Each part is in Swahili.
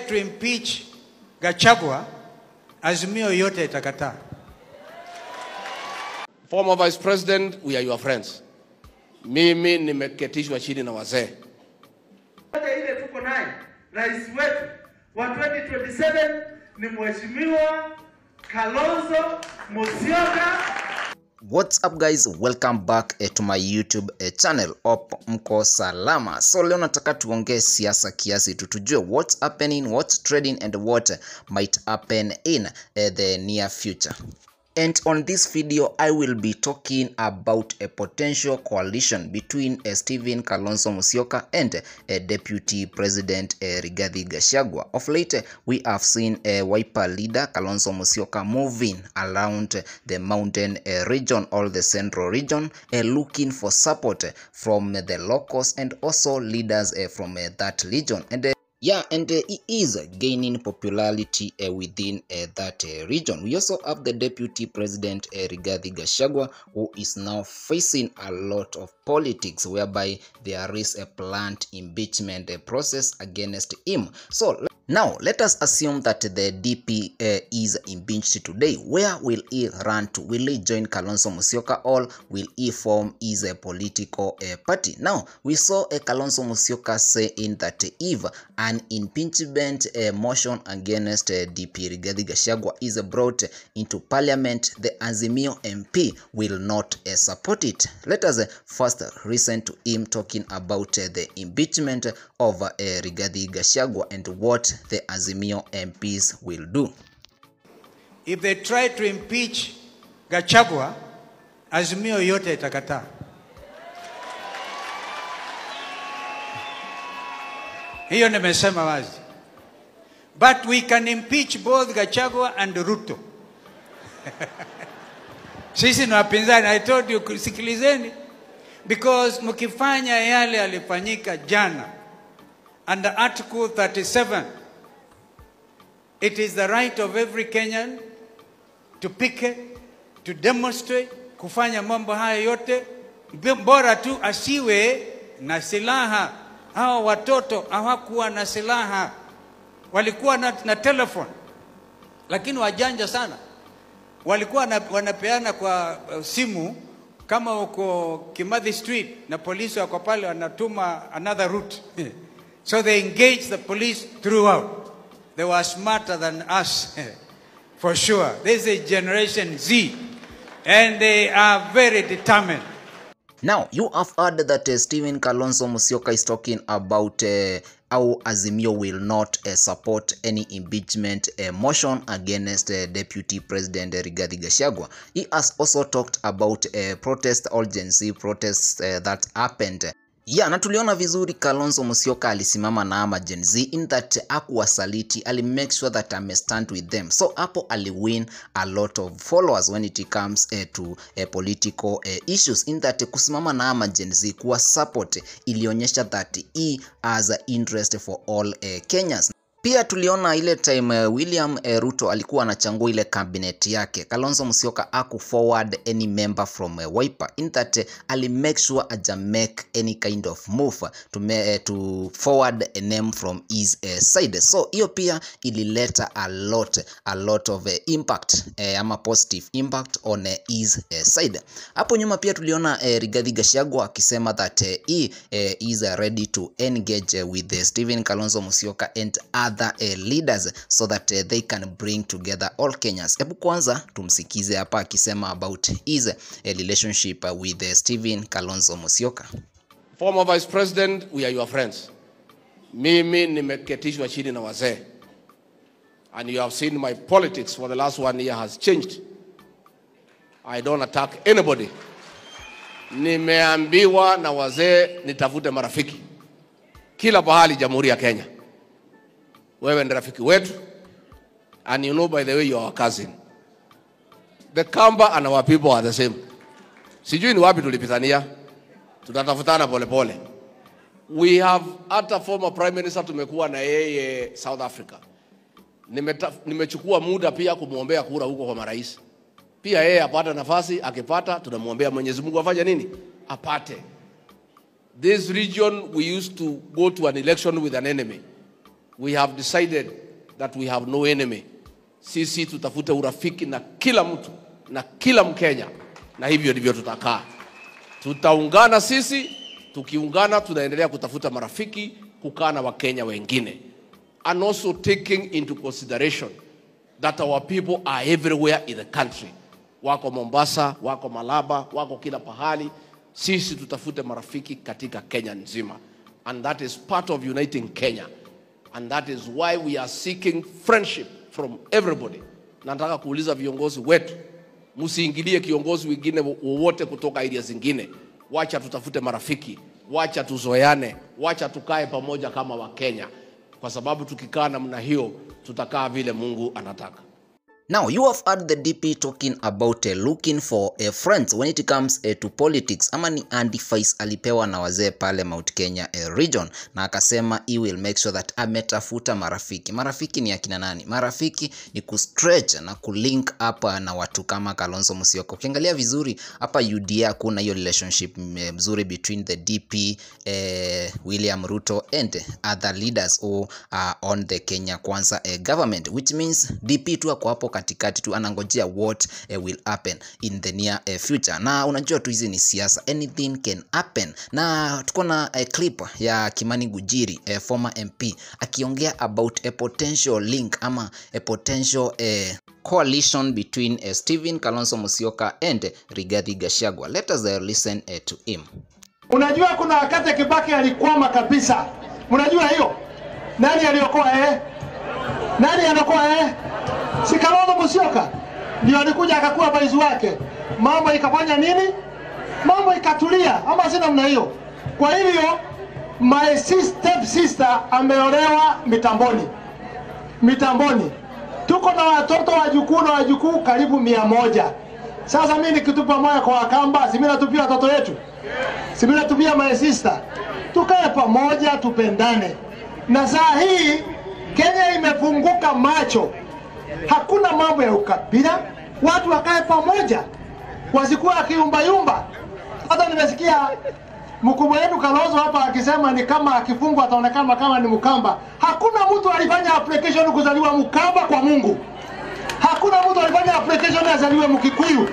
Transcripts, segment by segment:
try to impeach Gachagua, Azimio yote itakataa. Former Vice President, we are your friends. Mimi nimeketishwa chini na wazee ile tuko naye rais wetu wa 2027 ni Mheshimiwa Kalonzo Musyoka what's up guys welcome back eh, to my youtube eh, channel op mko salama so leo nataka tuongee siasa kiasi tu tujue what's happening what's trading and what might happen in eh, the near future And on this video, I will be talking about a potential coalition between uh, Stephen Kalonzo Musyoka and uh, Deputy President uh, Rigathi Gachagua. Of late, we have seen a uh, Wiper leader Kalonzo Musyoka moving around the mountain uh, region or the central region, uh, looking for support from the locals and also leaders from that region. And yeah and uh, he is gaining popularity uh, within uh, that uh, region we also have the deputy president uh, rigathi gashagwa who is now facing a lot of politics whereby there is a planned impeachment uh, process against him so Now, let us assume that the DP uh, eh, is impinged today. Where will he run to? Will he join Kalonzo Musyoka or will he form his uh, political uh, party? Now, we saw uh, Kalonzo Musyoka saying that uh, if an impeachment uh, motion against uh, DP Rigathi Gachagua is uh, brought into parliament, the Azimio MP will not uh, support it. Let us uh, first listen to him talking about uh, the impeachment of uh, Rigathi Gachagua and what the Azimio MPs will do. If they try to impeach Gachagua, Azimio yote itakataa. Hiyo nimesema wazi. But we can impeach both Gachagua and Ruto. Sisi ni wapinzani, I told you, sikilizeni because mkifanya yale yalifanyika jana under article 37 It is the right of every Kenyan to picket, to demonstrate, kufanya mambo haya yote, bora tu asiwe na silaha. Hawa watoto hawakuwa na silaha, walikuwa na, na telefoni, lakini wajanja sana, walikuwa na, wanapeana kwa uh, simu kama uko Kimathi Street na polisi wako pale wanatuma another route so they engage the police throughout They were smarter than us, for sure. This is Generation Z, and they are very determined. Now, you have heard that uh, Stephen Kalonzo Musyoka is talking about uh, how Azimio will not uh, support any impeachment uh, motion against uh, Deputy President Rigathi Gachagua. He has also talked about uh, protest urgency, protests uh, that happened Yeah, na tuliona vizuri Kalonzo Musyoka alisimama na ama Gen Z in that akuwasaliti, make sure that stand with them. So hapo aliwin a lot of followers when it comes eh, to eh, political eh, issues in that kusimama na ama Gen Z kuwa support ilionyesha that he has a interest for all eh, Kenyans. Pia tuliona ile time uh, William uh, Ruto alikuwa anachangua ile cabinet yake. Kalonzo Musyoka aku forward any member from uh, Wiper in that uh, ali make sure aja make any kind of move to, uh, to forward a name from his uh, side. So hiyo pia ilileta a lot a lot of uh, impact uh, ama positive impact on uh, his uh, side. Hapo nyuma pia tuliona uh, Rigathi Gachagua akisema that uh, he uh, is uh, ready to engage uh, with uh, Stephen Kalonzo Musyoka and other other uh, leaders so that uh, they can bring together all Kenyans. Hebu kwanza tumsikize hapa akisema about his uh, relationship uh, with uh, Stephen Kalonzo Musyoka. Former Vice President, we are your friends. Mimi nimeketishwa chini na wazee and you have seen my politics for the last one year has changed. I don't attack anybody. Nimeambiwa na wazee nitafute marafiki kila pahali, jamhuri ya Kenya wewe ni rafiki wetu and you know by the way you are our cousin. The Kamba and our people are the same. Sijui ni wapi tulipitania, tutatafutana polepole pole. We have hata former prime minister tumekuwa na yeye South Africa. nimechukua muda pia kumwombea kura huko kwa marais, pia yeye apata nafasi, akipata tunamwombea Mwenyezi Mungu afanye nini, apate. This region we used to go to an election with an enemy we have decided that we have no enemy. Sisi tutafute urafiki na kila mtu na kila Mkenya, na hivyo ndivyo tutakaa. Tutaungana sisi, tukiungana tunaendelea kutafuta marafiki, kukaa na Wakenya wengine, and also taking into consideration that our people are everywhere in the country, wako Mombasa, wako Malaba, wako kila pahali. Sisi tutafute marafiki katika Kenya nzima, and that is part of uniting Kenya. And that is why we are seeking friendship from everybody. Nataka kuuliza viongozi wetu, msiingilie kiongozi wengine wowote kutoka area zingine. Wacha tutafute marafiki, wacha tuzoeane, wacha tukae pamoja kama Wakenya, kwa sababu tukikaa namna hiyo tutakaa vile Mungu anataka. Now, you have heard the DP talking about uh, looking for uh, friends when it comes uh, to politics. Ama ni Andy Faiz alipewa na wazee pale Mount Kenya uh, region, na akasema he will make sure that ametafuta marafiki. Marafiki ni akina nani? Marafiki ni kustretch na kulink up uh, na watu kama Kalonzo Musyoka. Ukiangalia vizuri hapa UDA kuna hiyo relationship uh, mzuri between the DP uh, William Ruto and other leaders who are on the Kenya Kwanza uh, government which means DP tu hapo katikati tu, anangojea what eh, will happen in the near eh, future. Na unajua tu hizi ni siasa, anything can happen. Na tuko na eh, clip ya Kimani Gujiri eh, former MP akiongea about a potential link ama a potential eh, coalition between uh, Stephen Kalonzo Musyoka and uh, Rigathi Gachagua. Let us uh, listen uh, to him. Unajua kuna wakati Kibaki alikwama kabisa, unajua hiyo. Nani aliokoa eh? Nani anakoa eh? si Kalonzo Musyoka ndio alikuja akakuwa baizi wake, mambo ikafanya nini? Mambo ikatulia, ama si namna hiyo? Kwa hivyo my step sister ameolewa mitamboni, mitamboni tuko na watoto wajukuu na wajukuu karibu mia moja. Sasa mimi nikitupa moyo kwa Wakamba, si mimi natupia watoto wetu, si mimi natupia my sister. Tukae pamoja, tupendane. Na saa hii Kenya imefunguka macho hakuna mambo ya ukabila, watu wakae pamoja, wasikuwa akiyumbayumba Hata nimesikia mkubwa wetu Kalonzo hapa akisema ni kama akifungwa ataonekana kama ni Mkamba. Hakuna mtu alifanya application kuzaliwa Mkamba kwa Mungu. Hakuna mtu alifanya application azaliwe Mkikuyu.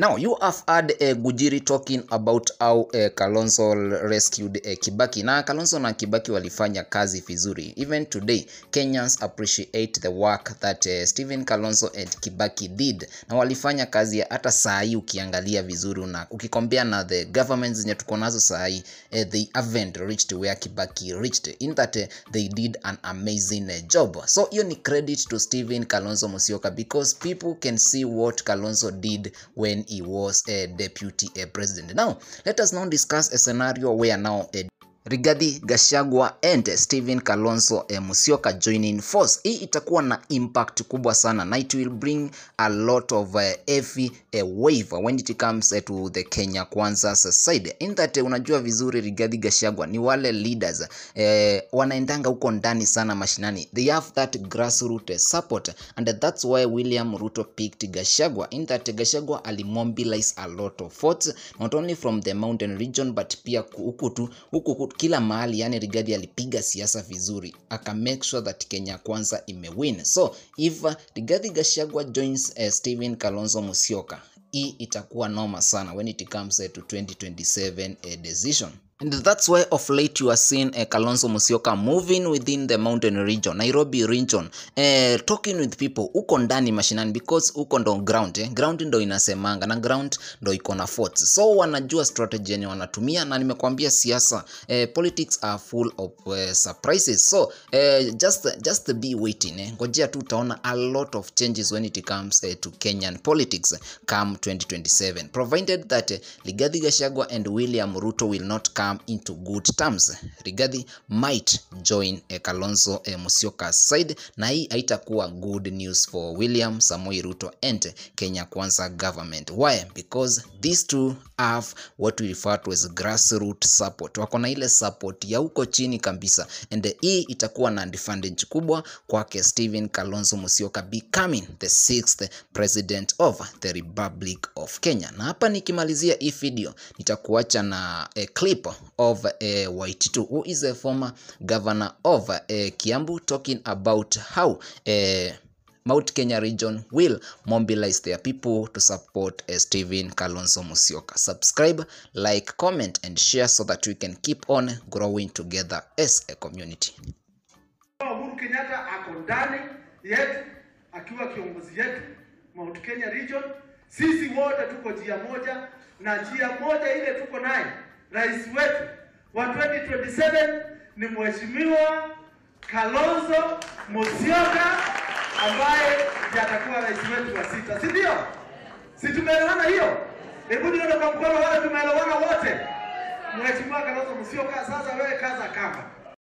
Now, you have had uh, eh, Gujiri talking about how uh, Kalonzo rescued uh, Kibaki. Na Kalonzo na Kibaki walifanya kazi vizuri. Even today, Kenyans appreciate the work that uh, Stephen Kalonzo and Kibaki did. Na walifanya kazi hata saa hii ukiangalia vizuri na ukikombea na the governments zenye tuko nazo saa hii uh, they haven't reached where Kibaki reached in that uh, they did an amazing uh, job. So hiyo ni credit to Stephen Kalonzo Musyoka because people can see what Kalonzo did when he was a deputy a president. Now, let us now discuss a scenario where now a Rigathi Gachagua and Stephen Kalonzo eh, um, Musyoka joining force. Hii itakuwa na impact kubwa sana na it will bring a lot of uh, heavy uh, wave when it comes uh, to the Kenya Kwanza side in that uh, unajua vizuri Rigathi Gachagua ni wale leaders eh, wanaendanga huko ndani sana mashinani, they have that grassroots support and that's why William Ruto picked Gachagua in that Gachagua alimobilize a lot of forces not only from the mountain region but pia huku tu huku kila mahali, yani Rigathi alipiga siasa vizuri, aka make sure that Kenya Kwanza imewin. So if uh, Rigathi Gachagua joins uh, Stephen Kalonzo Musyoka, hii itakuwa noma sana when it comes uh, to 2027 uh, decision. And that's why of late you are seeing uh, Kalonzo Musyoka moving within the mountain region, Nairobi region, uh, talking with people uko ndani mashinani because uko ndo ground eh? ground ndo inasemanga na ground ndo iko na force, so wanajua strategy yenye wanatumia, na nimekwambia siasa uh, politics are full of uh, surprises, so uh, just just be waiting eh? ngojea tu utaona a lot of changes when it comes uh, to Kenyan politics come 2027 provided that uh, Rigathi Gachagua and William Ruto will not come come into good terms. Rigathi might join a eh, Kalonzo a eh, Musyoka's side, na hii haitakuwa good news for William Samoei Ruto and Kenya Kwanza government. Why? Because these two have what we refer to as grassroots support. Wako na ile support ya huko chini kabisa, and hii itakuwa na advantage kubwa kwake Stephen Kalonzo Musyoka becoming the sixth president of the Republic of Kenya. Na hapa nikimalizia hii video nitakuacha na a eh, clip of uh, Waititu, who is a former governor of uh, Kiambu, talking about how uh, Mount Kenya region will mobilize their people to support uh, Stephen Kalonzo Musyoka. Subscribe, like, comment and share so that we can keep on growing together as a community. Uhuru Kenyatta ako ndani yetu akiwa kiongozi yetu Mount Kenya region. Sisi wote tuko njia moja na njia moja ile tuko naye rais wetu wa 2027 ni Mheshimiwa Kalonzo Musyoka ambaye atakuwa rais wetu wa sita, si ndio? Si tumeelewana hiyo? Hebu nione kwa mkono wale tumeelewana wote. Mheshimiwa Kalonzo Musyoka, sasa wewe kaza kamba.